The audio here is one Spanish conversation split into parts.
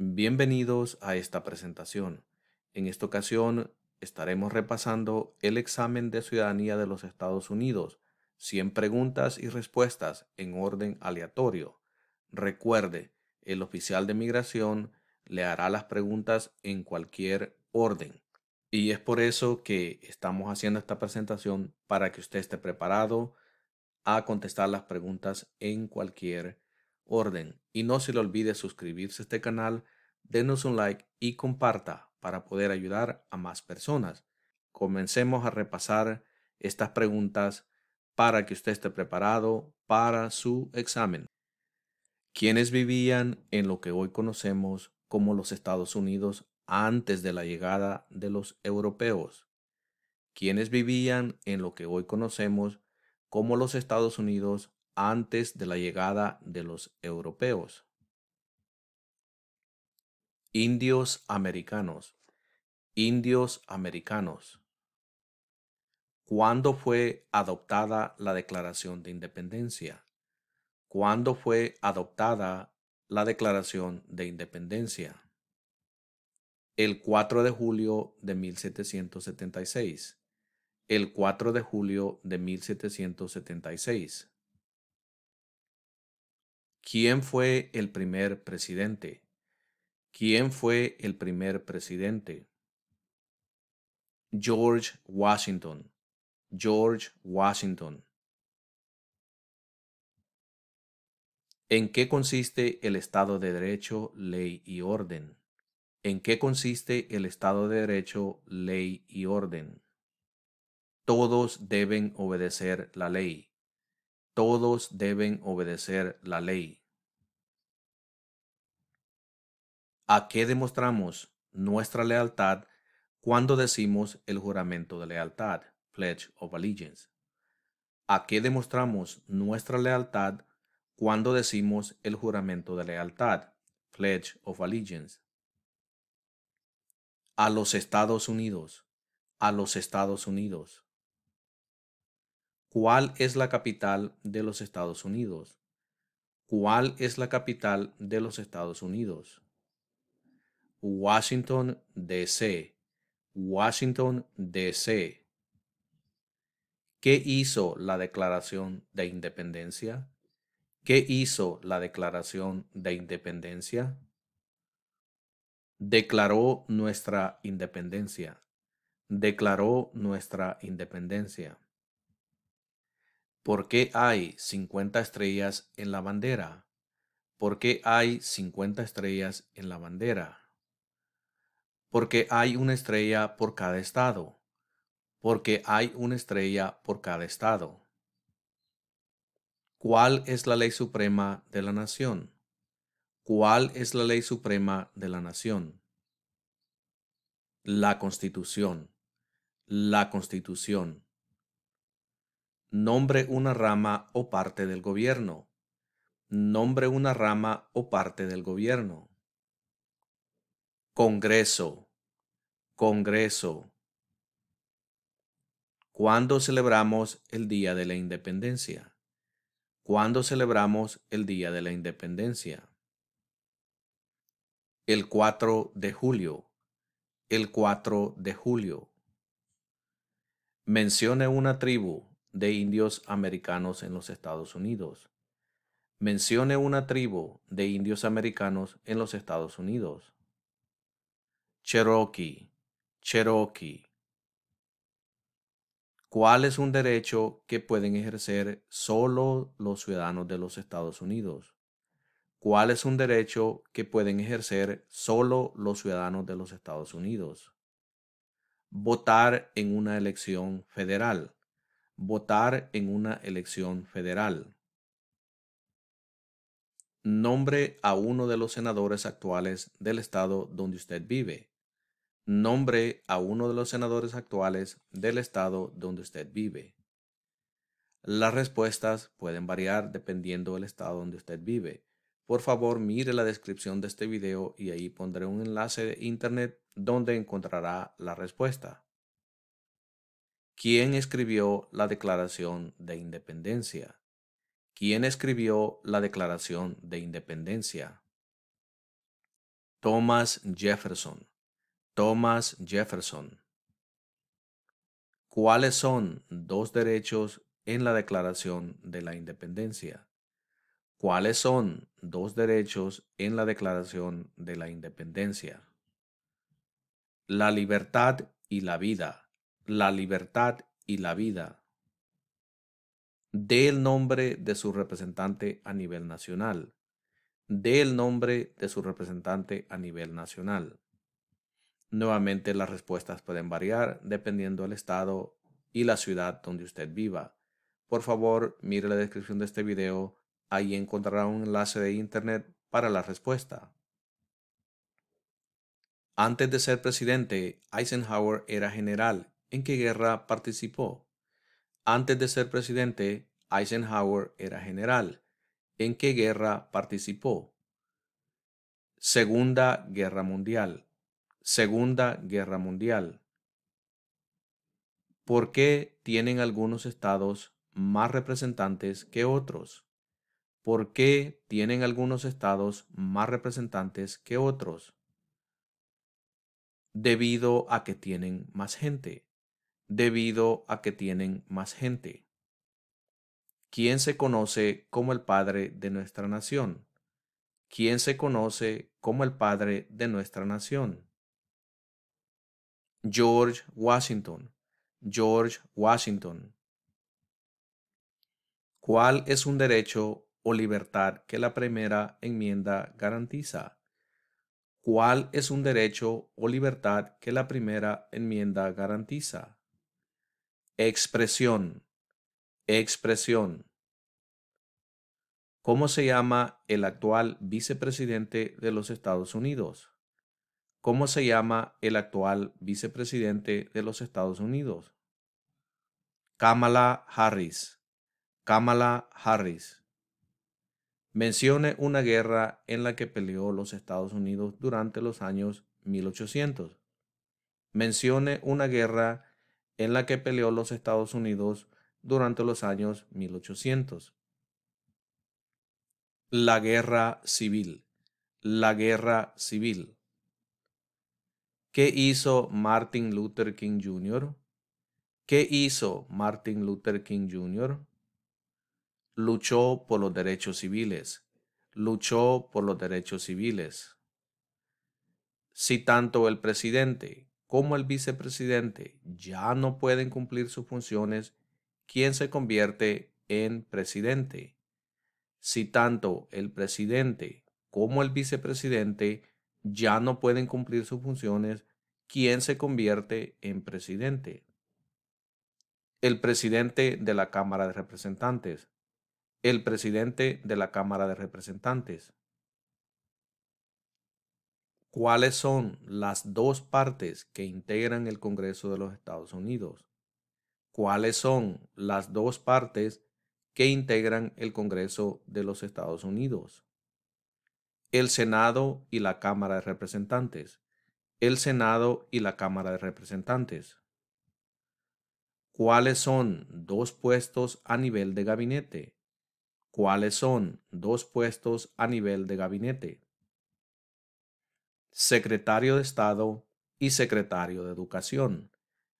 Bienvenidos a esta presentación. En esta ocasión estaremos repasando el examen de ciudadanía de los Estados Unidos, 100 preguntas y respuestas en orden aleatorio. Recuerde, el oficial de migración le hará las preguntas en cualquier orden. Y es por eso que estamos haciendo esta presentación para que usted esté preparado a contestar las preguntas en cualquier orden y no se le olvide suscribirse a este canal, denos un like y comparta para poder ayudar a más personas. Comencemos a repasar estas preguntas para que usted esté preparado para su examen. ¿Quiénes vivían en lo que hoy conocemos como los Estados Unidos antes de la llegada de los europeos? ¿Quiénes vivían en lo que hoy conocemos como los Estados Unidos antes de la llegada de los europeos. Indios americanos, indios americanos. ¿Cuándo fue adoptada la Declaración de Independencia? ¿Cuándo fue adoptada la Declaración de Independencia? El 4 de julio de 1776. El 4 de julio de 1776. ¿Quién fue el primer presidente? ¿Quién fue el primer presidente? George Washington. George Washington. ¿En qué consiste el Estado de Derecho, ley y orden? ¿En qué consiste el Estado de Derecho, ley y orden? Todos deben obedecer la ley. Todos deben obedecer la ley. ¿A qué demostramos nuestra lealtad cuando decimos el juramento de lealtad, pledge of allegiance? ¿A qué demostramos nuestra lealtad cuando decimos el juramento de lealtad, pledge of allegiance? A los Estados Unidos, a los Estados Unidos. ¿Cuál es la capital de los Estados Unidos? ¿Cuál es la capital de los Estados Unidos? Washington, D.C. Washington, D.C. ¿Qué hizo la Declaración de Independencia? ¿Qué hizo la Declaración de Independencia? Declaró nuestra independencia. Declaró nuestra independencia. ¿Por qué hay 50 estrellas en la bandera? ¿Por qué hay 50 estrellas en la bandera? porque hay una estrella por cada estado, porque hay una estrella por cada estado. ¿Cuál es la ley suprema de la nación? ¿Cuál es la ley suprema de la nación? La constitución. La constitución. Nombre una rama o parte del gobierno. Nombre una rama o parte del gobierno Congreso, Congreso. ¿Cuándo celebramos el Día de la Independencia? ¿Cuándo celebramos el Día de la Independencia? El 4 de julio. El 4 de julio. Mencione una tribu de indios americanos en los Estados Unidos. Mencione una tribu de indios americanos en los Estados Unidos. Cherokee, Cherokee. ¿Cuál es un derecho que pueden ejercer solo los ciudadanos de los Estados Unidos? ¿Cuál es un derecho que pueden ejercer solo los ciudadanos de los Estados Unidos? Votar en una elección federal. Votar en una elección federal. Nombre a uno de los senadores actuales del estado donde usted vive nombre a uno de los senadores actuales del estado donde usted vive. Las respuestas pueden variar dependiendo del estado donde usted vive. Por favor, mire la descripción de este video y ahí pondré un enlace de internet donde encontrará la respuesta. ¿Quién escribió la Declaración de Independencia? ¿Quién escribió la Declaración de Independencia? Thomas Jefferson. Thomas Jefferson. ¿Cuáles son dos derechos en la Declaración de la Independencia? ¿Cuáles son dos derechos en la Declaración de la Independencia? La libertad y la vida. La libertad y la vida. Dé el nombre de su representante a nivel nacional. Dé el nombre de su representante a nivel nacional. Nuevamente las respuestas pueden variar dependiendo del estado y la ciudad donde usted viva. Por favor, mire la descripción de este video, ahí encontrará un enlace de internet para la respuesta. Antes de ser presidente, Eisenhower era general. ¿En qué guerra participó? Antes de ser presidente, Eisenhower era general. ¿En qué guerra participó? Segunda Guerra Mundial. Segunda Guerra Mundial. ¿Por qué tienen algunos estados más representantes que otros? ¿Por qué tienen algunos estados más representantes que otros? Debido a que tienen más gente. Debido a que tienen más gente. ¿Quién se conoce como el padre de nuestra nación? ¿Quién se conoce como el padre de nuestra nación? George Washington, George Washington. ¿Cuál es un derecho o libertad que la primera enmienda garantiza? ¿Cuál es un derecho o libertad que la primera enmienda garantiza? Expresión. Expresión. ¿Cómo se llama el actual vicepresidente de los Estados Unidos? ¿Cómo se llama el actual vicepresidente de los Estados Unidos? Kamala Harris. Kamala Harris. Mencione una guerra en la que peleó los Estados Unidos durante los años 1800. Mencione una guerra en la que peleó los Estados Unidos durante los años 1800. La guerra civil. La guerra civil. ¿Qué hizo Martin Luther King Jr.? ¿Qué hizo Martin Luther King Jr.? Luchó por los derechos civiles. Luchó por los derechos civiles. Si tanto el presidente como el vicepresidente ya no pueden cumplir sus funciones, ¿quién se convierte en presidente? Si tanto el presidente como el vicepresidente ya no pueden cumplir sus funciones, ¿quién se convierte en presidente? El presidente de la Cámara de Representantes. El presidente de la Cámara de Representantes. ¿Cuáles son las dos partes que integran el Congreso de los Estados Unidos? ¿Cuáles son las dos partes que integran el Congreso de los Estados Unidos? el Senado y la Cámara de Representantes. El Senado y la Cámara de Representantes. ¿Cuáles son dos puestos a nivel de gabinete? ¿Cuáles son dos puestos a nivel de gabinete? Secretario de Estado y Secretario de Educación.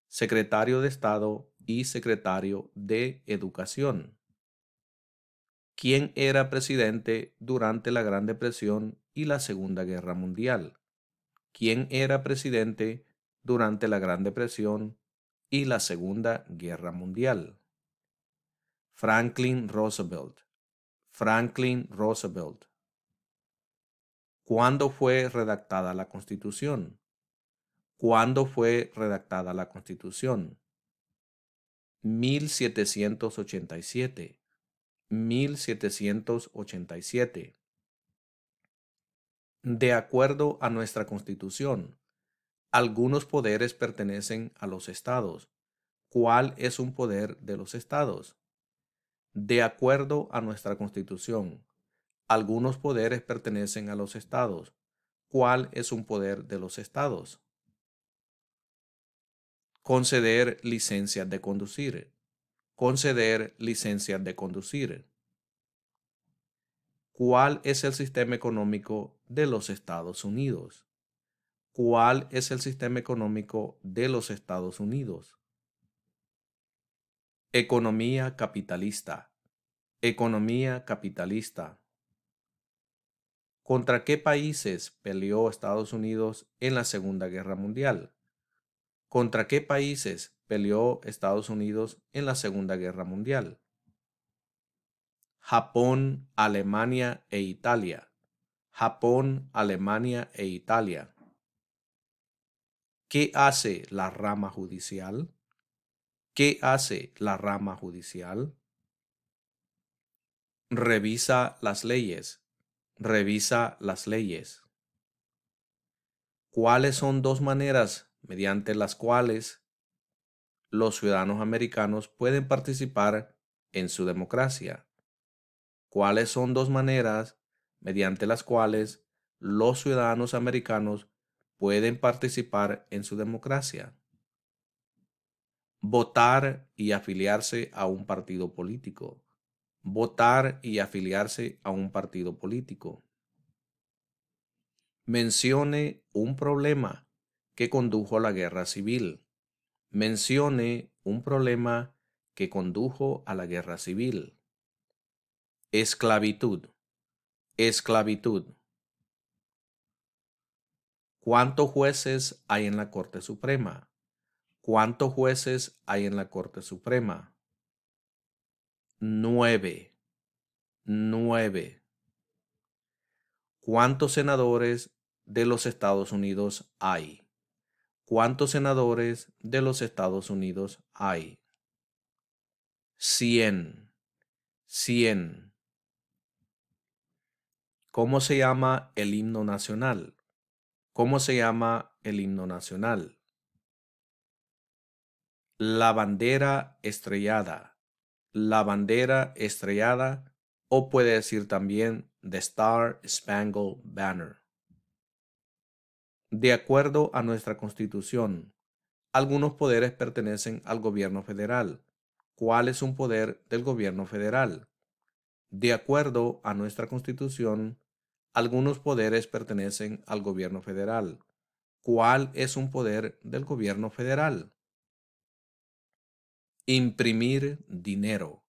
Secretario de Estado y Secretario de Educación. ¿Quién era presidente durante la Gran Depresión y la Segunda Guerra Mundial. ¿Quién era presidente durante la Gran Depresión y la Segunda Guerra Mundial. Franklin Roosevelt. Franklin Roosevelt. ¿Cuándo fue redactada la Constitución? ¿Cuándo fue redactada la Constitución? 1787. 1787. De acuerdo a nuestra Constitución, algunos poderes pertenecen a los estados. ¿Cuál es un poder de los estados? De acuerdo a nuestra Constitución, algunos poderes pertenecen a los estados. ¿Cuál es un poder de los estados? Conceder licencias de conducir conceder licencias de conducir. ¿Cuál es el sistema económico de los Estados Unidos? ¿Cuál es el sistema económico de los Estados Unidos? Economía capitalista. Economía capitalista. ¿Contra qué países peleó Estados Unidos en la Segunda Guerra Mundial? ¿Contra qué países peleó Estados Unidos en la Segunda Guerra Mundial. Japón, Alemania e Italia. Japón, Alemania e Italia. ¿Qué hace la rama judicial? ¿Qué hace la rama judicial? Revisa las leyes. Revisa las leyes. ¿Cuáles son dos maneras mediante las cuales los ciudadanos americanos pueden participar en su democracia. ¿Cuáles son dos maneras mediante las cuales los ciudadanos americanos pueden participar en su democracia? Votar y afiliarse a un partido político. Votar y afiliarse a un partido político. Mencione un problema que condujo a la guerra civil mencione un problema que condujo a la guerra civil. Esclavitud. Esclavitud. ¿Cuántos jueces hay en la Corte Suprema? ¿Cuántos jueces hay en la Corte Suprema? Nueve. Nueve. ¿Cuántos senadores de los Estados Unidos hay? ¿Cuántos senadores de los Estados Unidos hay? Cien. 100. ¿Cómo se llama el himno nacional? ¿Cómo se llama el himno nacional? La bandera estrellada. La bandera estrellada o puede decir también The Star Spangled Banner de acuerdo a nuestra Constitución, algunos poderes pertenecen al gobierno federal. ¿Cuál es un poder del gobierno federal? De acuerdo a nuestra Constitución, algunos poderes pertenecen al gobierno federal. ¿Cuál es un poder del gobierno federal? Imprimir dinero.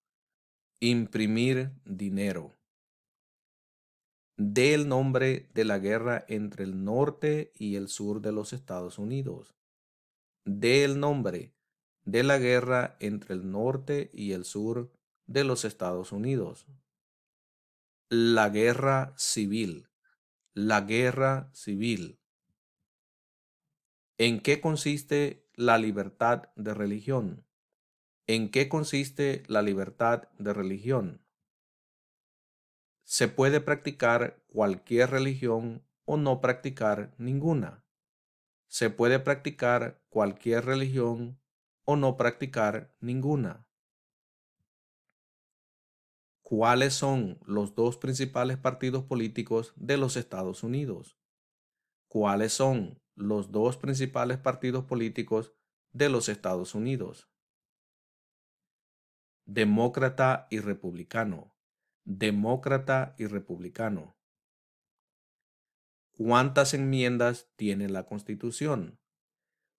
Imprimir dinero del nombre de la guerra entre el norte y el sur de los Estados Unidos. Del nombre de la guerra entre el norte y el sur de los Estados Unidos. La guerra civil. La guerra civil. ¿En qué consiste la libertad de religión? ¿En qué consiste la libertad de religión? se puede practicar cualquier religión o no practicar ninguna. Se puede practicar cualquier religión o no practicar ninguna. ¿Cuáles son los dos principales partidos políticos de los Estados Unidos? ¿Cuáles son los dos principales partidos políticos de los Estados Unidos? Demócrata y republicano demócrata y republicano. ¿Cuántas enmiendas tiene la Constitución?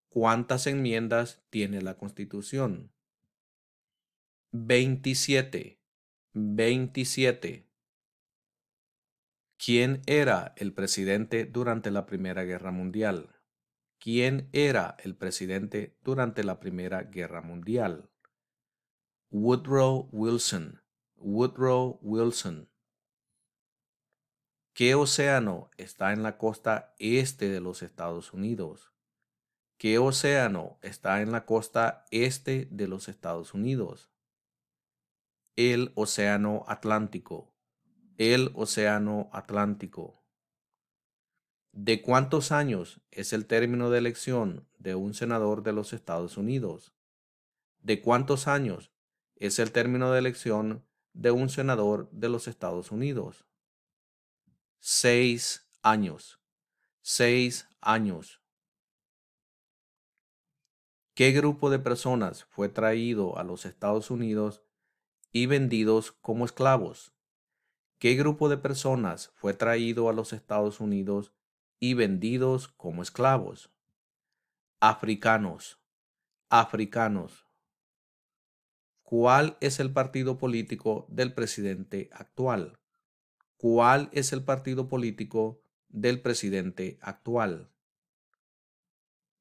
¿Cuántas enmiendas tiene la Constitución? 27. 27. ¿Quién era el presidente durante la Primera Guerra Mundial? ¿Quién era el presidente durante la Primera Guerra Mundial? Woodrow Wilson. Woodrow Wilson. ¿Qué océano está en la costa este de los Estados Unidos? ¿Qué océano está en la costa este de los Estados Unidos? El Océano Atlántico. El Océano Atlántico. ¿De cuántos años es el término de elección de un senador de los Estados Unidos? ¿De cuántos años es el término de elección de un senador de los Estados Unidos. Seis años. Seis años. ¿Qué grupo de personas fue traído a los Estados Unidos y vendidos como esclavos? ¿Qué grupo de personas fue traído a los Estados Unidos y vendidos como esclavos? Africanos. Africanos. ¿Cuál es el partido político del presidente actual? ¿Cuál es el partido político del presidente actual?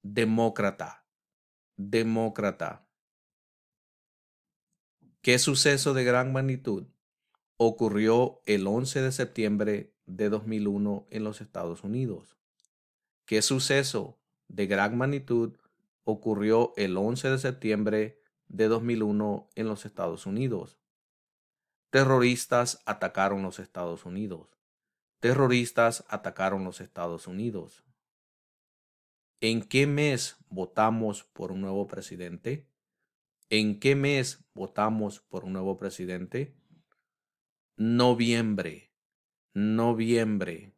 Demócrata. Demócrata. ¿Qué suceso de gran magnitud ocurrió el 11 de septiembre de 2001 en los Estados Unidos? ¿Qué suceso de gran magnitud ocurrió el 11 de septiembre de 2001 en los Estados Unidos. Terroristas atacaron los Estados Unidos. Terroristas atacaron los Estados Unidos. ¿En qué mes votamos por un nuevo presidente? ¿En qué mes votamos por un nuevo presidente? Noviembre. Noviembre.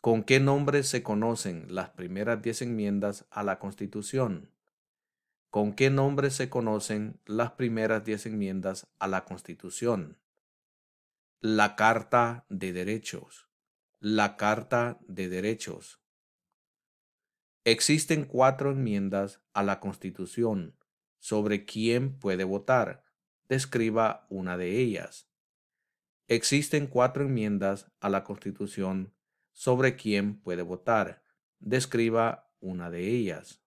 ¿Con qué nombre se conocen las primeras 10 enmiendas a la Constitución? con qué nombre se conocen las primeras diez enmiendas a la Constitución. La Carta de Derechos. La Carta de Derechos. Existen cuatro enmiendas a la Constitución sobre quién puede votar. Describa una de ellas. Existen cuatro enmiendas a la Constitución sobre quién puede votar. Describa una de ellas.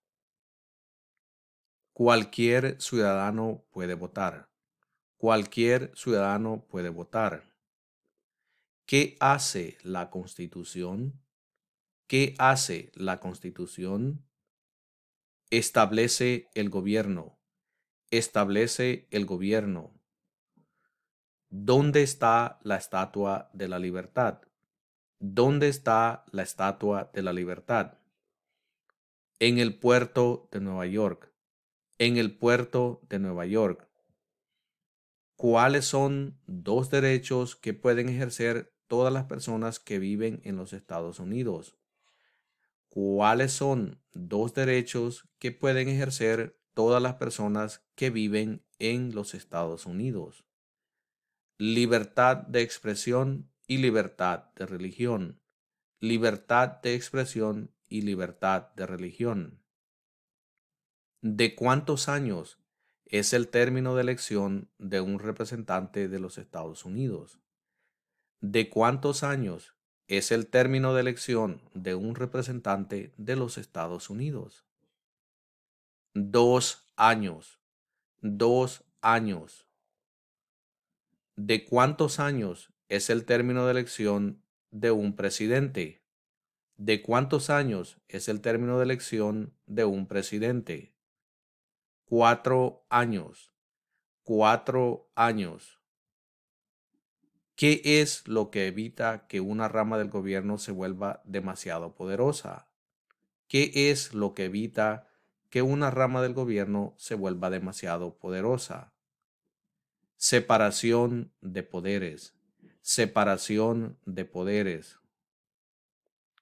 Cualquier ciudadano puede votar. Cualquier ciudadano puede votar. ¿Qué hace la Constitución? ¿Qué hace la Constitución? Establece el gobierno. Establece el gobierno. ¿Dónde está la estatua de la libertad? ¿Dónde está la estatua de la libertad? En el puerto de Nueva York en el puerto de Nueva York. ¿Cuáles son dos derechos que pueden ejercer todas las personas que viven en los Estados Unidos? ¿Cuáles son dos derechos que pueden ejercer todas las personas que viven en los Estados Unidos? Libertad de expresión y libertad de religión. Libertad de expresión y libertad de religión de cuántos años es el término de elección de un representante de los Estados Unidos. ¿De cuántos años es el término de elección de un representante de los Estados Unidos? Dos años. Dos años. ¿De cuántos años es el término de elección de un presidente? ¿De cuántos años es el término de elección de un presidente? cuatro años, cuatro años. ¿Qué es lo que evita que una rama del gobierno se vuelva demasiado poderosa? ¿Qué es lo que evita que una rama del gobierno se vuelva demasiado poderosa? Separación de poderes, separación de poderes.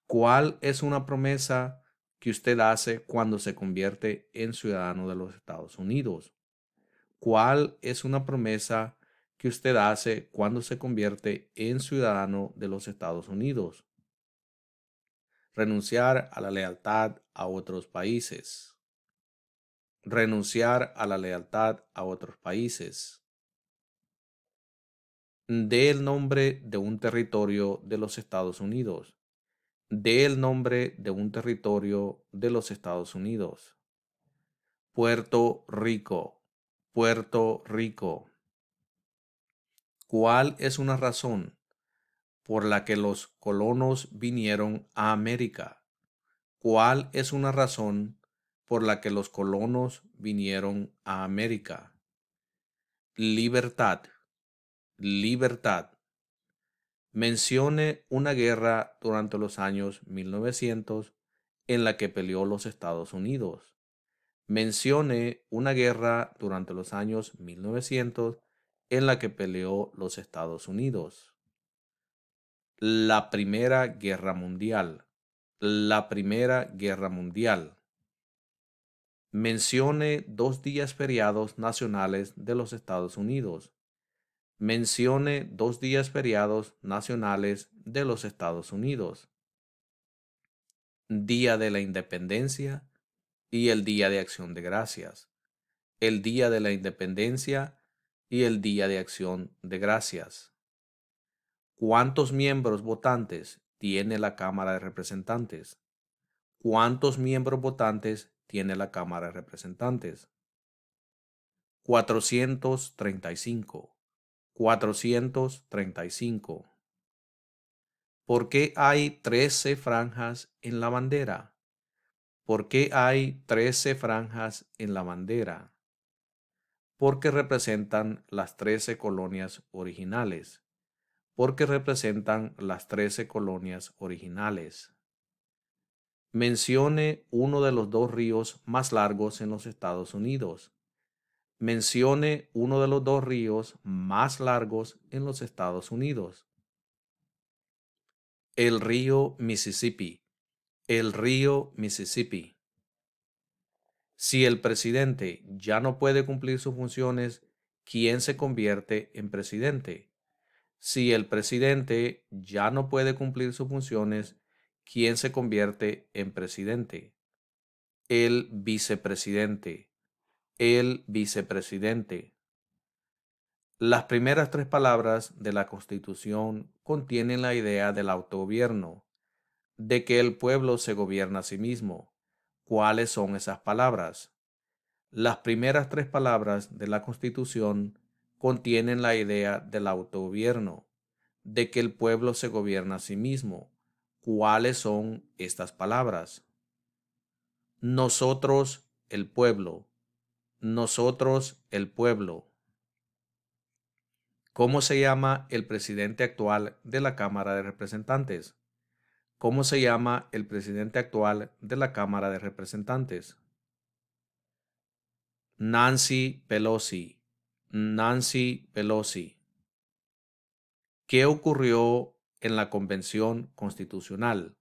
¿Cuál es una promesa que usted hace cuando se convierte en ciudadano de los Estados Unidos? ¿Cuál es una promesa que usted hace cuando se convierte en ciudadano de los Estados Unidos? Renunciar a la lealtad a otros países. Renunciar a la lealtad a otros países. Del el nombre de un territorio de los Estados Unidos el nombre de un territorio de los Estados Unidos. Puerto Rico, Puerto Rico. ¿Cuál es una razón por la que los colonos vinieron a América? ¿Cuál es una razón por la que los colonos vinieron a América? Libertad, libertad mencione una guerra durante los años 1900 en la que peleó los Estados Unidos. Mencione una guerra durante los años 1900 en la que peleó los Estados Unidos. La Primera Guerra Mundial. La Primera Guerra Mundial. Mencione dos días feriados nacionales de los Estados Unidos mencione dos días feriados nacionales de los Estados Unidos. Día de la Independencia y el Día de Acción de Gracias. El Día de la Independencia y el Día de Acción de Gracias. ¿Cuántos miembros votantes tiene la Cámara de Representantes? ¿Cuántos miembros votantes tiene la Cámara de Representantes? 435. 435. ¿Por qué hay trece franjas en la bandera? ¿Por qué hay trece franjas en la bandera? Porque representan las trece colonias originales. Porque representan las trece colonias originales. Mencione uno de los dos ríos más largos en los Estados Unidos mencione uno de los dos ríos más largos en los Estados Unidos. El río Mississippi. El río Mississippi. Si el presidente ya no puede cumplir sus funciones, ¿quién se convierte en presidente? Si el presidente ya no puede cumplir sus funciones, ¿quién se convierte en presidente? El vicepresidente el vicepresidente. Las primeras tres palabras de la Constitución contienen la idea del autogobierno, de que el pueblo se gobierna a sí mismo. ¿Cuáles son esas palabras? Las primeras tres palabras de la Constitución contienen la idea del autogobierno, de que el pueblo se gobierna a sí mismo. ¿Cuáles son estas palabras? Nosotros, el pueblo, nosotros el pueblo. ¿Cómo se llama el presidente actual de la Cámara de Representantes? ¿Cómo se llama el presidente actual de la Cámara de Representantes? Nancy Pelosi. Nancy Pelosi. ¿Qué ocurrió en la Convención Constitucional?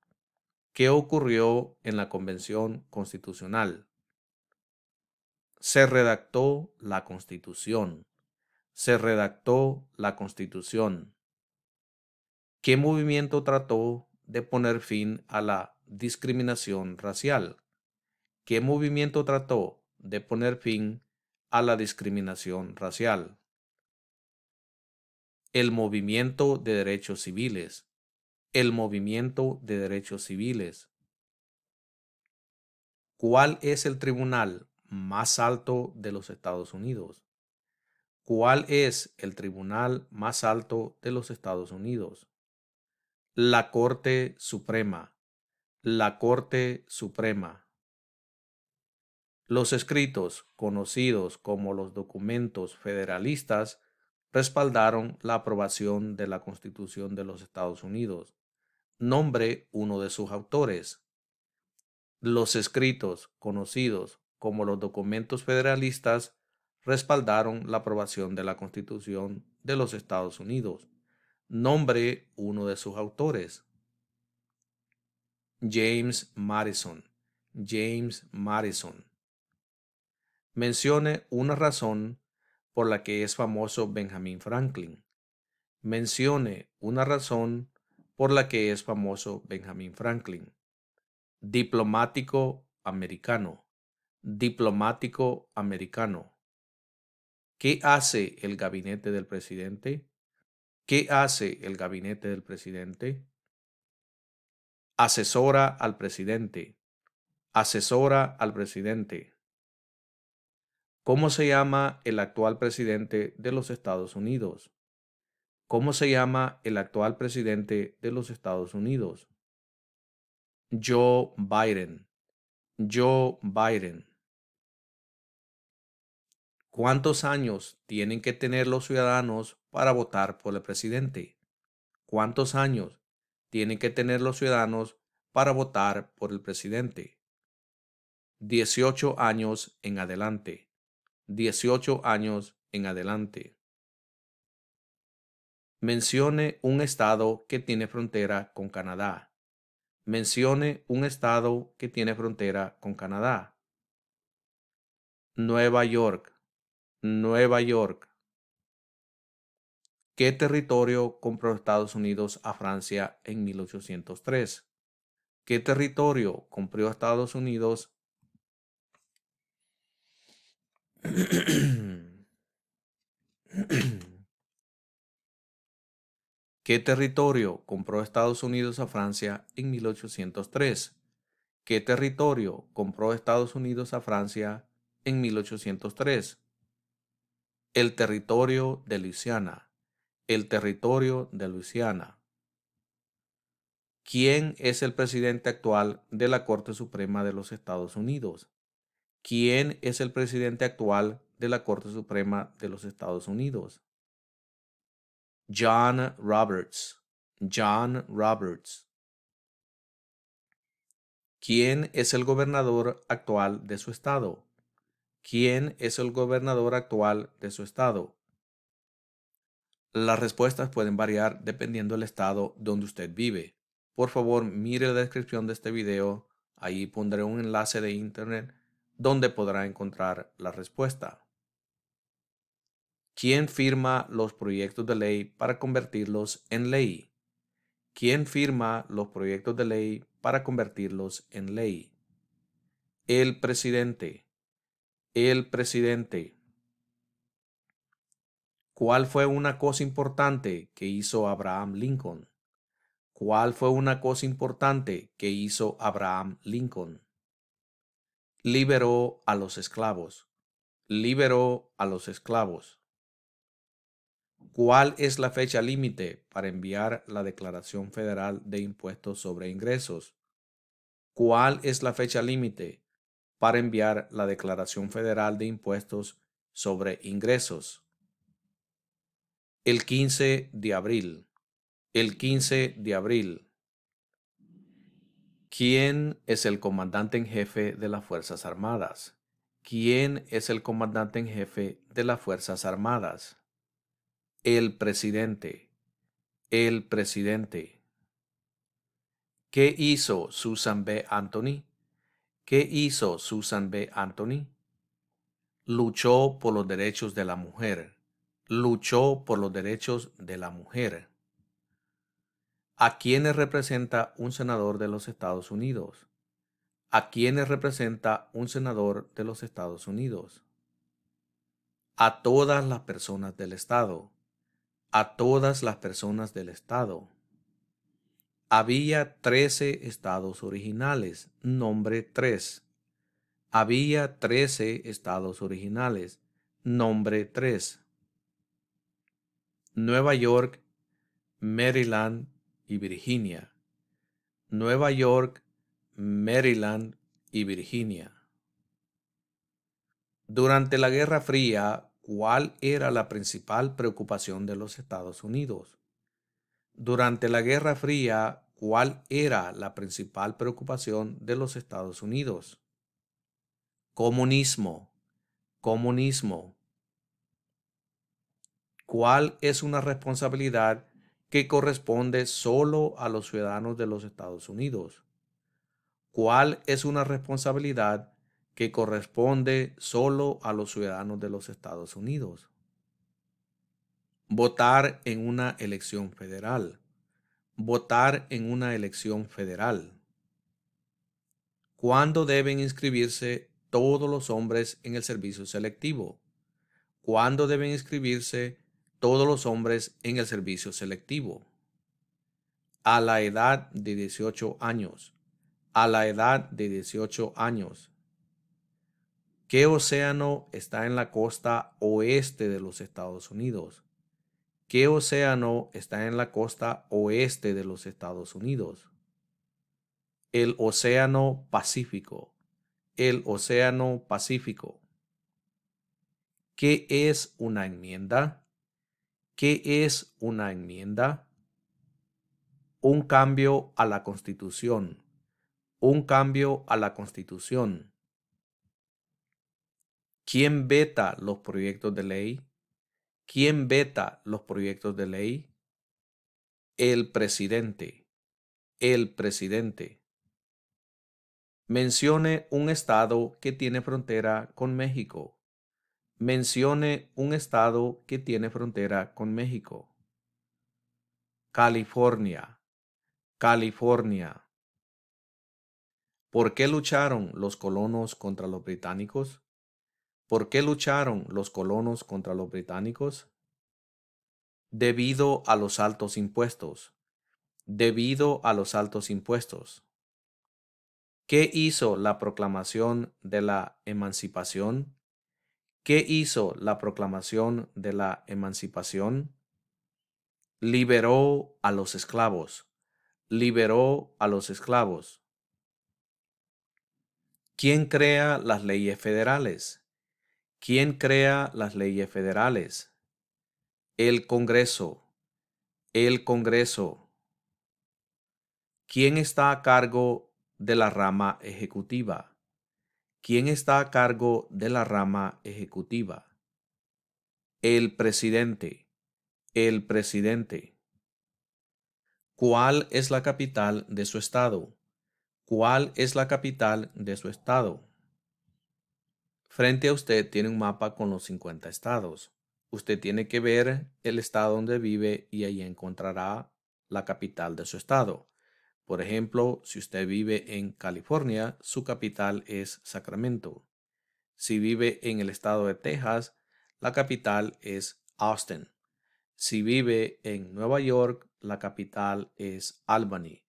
¿Qué ocurrió en la Convención Constitucional? se redactó la constitución. Se redactó la constitución. ¿Qué movimiento trató de poner fin a la discriminación racial? ¿Qué movimiento trató de poner fin a la discriminación racial? El movimiento de derechos civiles. El movimiento de derechos civiles. ¿Cuál es el tribunal más alto de los Estados Unidos? ¿Cuál es el tribunal más alto de los Estados Unidos? La Corte Suprema. La Corte Suprema. Los escritos, conocidos como los documentos federalistas, respaldaron la aprobación de la Constitución de los Estados Unidos. Nombre uno de sus autores. Los escritos, conocidos como los documentos federalistas, respaldaron la aprobación de la Constitución de los Estados Unidos. Nombre uno de sus autores. James Madison. James Madison. Mencione una razón por la que es famoso Benjamin Franklin. Mencione una razón por la que es famoso Benjamin Franklin. Diplomático americano diplomático americano. ¿Qué hace el gabinete del presidente? ¿Qué hace el gabinete del presidente? Asesora al presidente. Asesora al presidente. ¿Cómo se llama el actual presidente de los Estados Unidos? ¿Cómo se llama el actual presidente de los Estados Unidos? Joe Biden. Joe Biden. ¿Cuántos años tienen que tener los ciudadanos para votar por el presidente? ¿Cuántos años tienen que tener los ciudadanos para votar por el presidente? 18 años en adelante. 18 años en adelante. Mencione un estado que tiene frontera con Canadá. Mencione un estado que tiene frontera con Canadá. Nueva York. Nueva York. ¿Qué territorio compró Estados Unidos a Francia en 1803? ¿Qué territorio compró Estados Unidos ¿Qué territorio compró Estados Unidos a Francia en 1803? ¿Qué territorio compró Estados Unidos a Francia en 1803? el territorio de Luisiana, el territorio de Luisiana. ¿Quién es el presidente actual de la Corte Suprema de los Estados Unidos? ¿Quién es el presidente actual de la Corte Suprema de los Estados Unidos? John Roberts. John Roberts. ¿Quién es el gobernador actual de su estado? ¿Quién es el gobernador actual de su estado? Las respuestas pueden variar dependiendo del estado donde usted vive. Por favor, mire la descripción de este video. Ahí pondré un enlace de internet donde podrá encontrar la respuesta. ¿Quién firma los proyectos de ley para convertirlos en ley? ¿Quién firma los proyectos de ley para convertirlos en ley? El presidente el presidente. ¿Cuál fue una cosa importante que hizo Abraham Lincoln? ¿Cuál fue una cosa importante que hizo Abraham Lincoln? Liberó a los esclavos. Liberó a los esclavos. ¿Cuál es la fecha límite para enviar la Declaración Federal de Impuestos sobre Ingresos? ¿Cuál es la fecha límite para enviar la Declaración Federal de Impuestos sobre Ingresos. El 15 de abril. El 15 de abril. ¿Quién es el comandante en jefe de las Fuerzas Armadas? ¿Quién es el comandante en jefe de las Fuerzas Armadas? El presidente. El presidente. ¿Qué hizo Susan B. Anthony? ¿Qué hizo Susan B. Anthony? Luchó por los derechos de la mujer. Luchó por los derechos de la mujer. ¿A quiénes representa un senador de los Estados Unidos? ¿A quiénes representa un senador de los Estados Unidos? A todas las personas del Estado. A todas las personas del Estado. Había trece estados originales, nombre tres. Había trece estados originales, nombre tres. Nueva York, Maryland y Virginia. Nueva York, Maryland y Virginia. Durante la Guerra Fría, ¿cuál era la principal preocupación de los Estados Unidos? Durante la Guerra Fría, cuál era la principal preocupación de los Estados Unidos. Comunismo, comunismo. ¿Cuál es una responsabilidad que corresponde solo a los ciudadanos de los Estados Unidos? ¿Cuál es una responsabilidad que corresponde solo a los ciudadanos de los Estados Unidos? Votar en una elección federal votar en una elección federal? ¿Cuándo deben inscribirse todos los hombres en el servicio selectivo? ¿Cuándo deben inscribirse todos los hombres en el servicio selectivo? A la edad de 18 años. A la edad de 18 años. ¿Qué océano está en la costa oeste de los Estados Unidos? ¿Qué océano está en la costa oeste de los Estados Unidos? El Océano Pacífico. El Océano Pacífico. ¿Qué es una enmienda? ¿Qué es una enmienda? Un cambio a la Constitución. Un cambio a la Constitución. ¿Quién veta los proyectos de ley? ¿Quién veta los proyectos de ley? El presidente. El presidente. Mencione un estado que tiene frontera con México. Mencione un estado que tiene frontera con México. California. California. ¿Por qué lucharon los colonos contra los británicos? ¿Por qué lucharon los colonos contra los británicos? Debido a los altos impuestos. Debido a los altos impuestos. ¿Qué hizo la proclamación de la emancipación? ¿Qué hizo la proclamación de la emancipación? Liberó a los esclavos. Liberó a los esclavos. ¿Quién crea las leyes federales? ¿Quién crea las leyes federales? El Congreso. El Congreso. ¿Quién está a cargo de la rama ejecutiva? ¿Quién está a cargo de la rama ejecutiva? El presidente. El presidente. ¿Cuál es la capital de su estado? ¿Cuál es la capital de su estado? Frente a usted tiene un mapa con los 50 estados. Usted tiene que ver el estado donde vive y ahí encontrará la capital de su estado. Por ejemplo, si usted vive en California, su capital es Sacramento. Si vive en el estado de Texas, la capital es Austin. Si vive en Nueva York, la capital es Albany.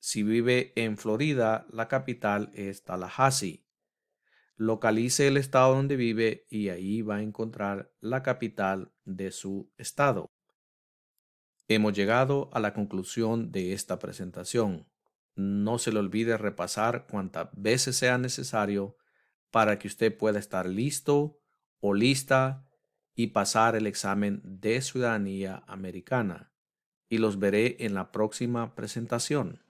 Si vive en Florida, la capital es Tallahassee localice el estado donde vive y ahí va a encontrar la capital de su estado. Hemos llegado a la conclusión de esta presentación. No se le olvide repasar cuantas veces sea necesario para que usted pueda estar listo o lista y pasar el examen de ciudadanía americana. Y los veré en la próxima presentación.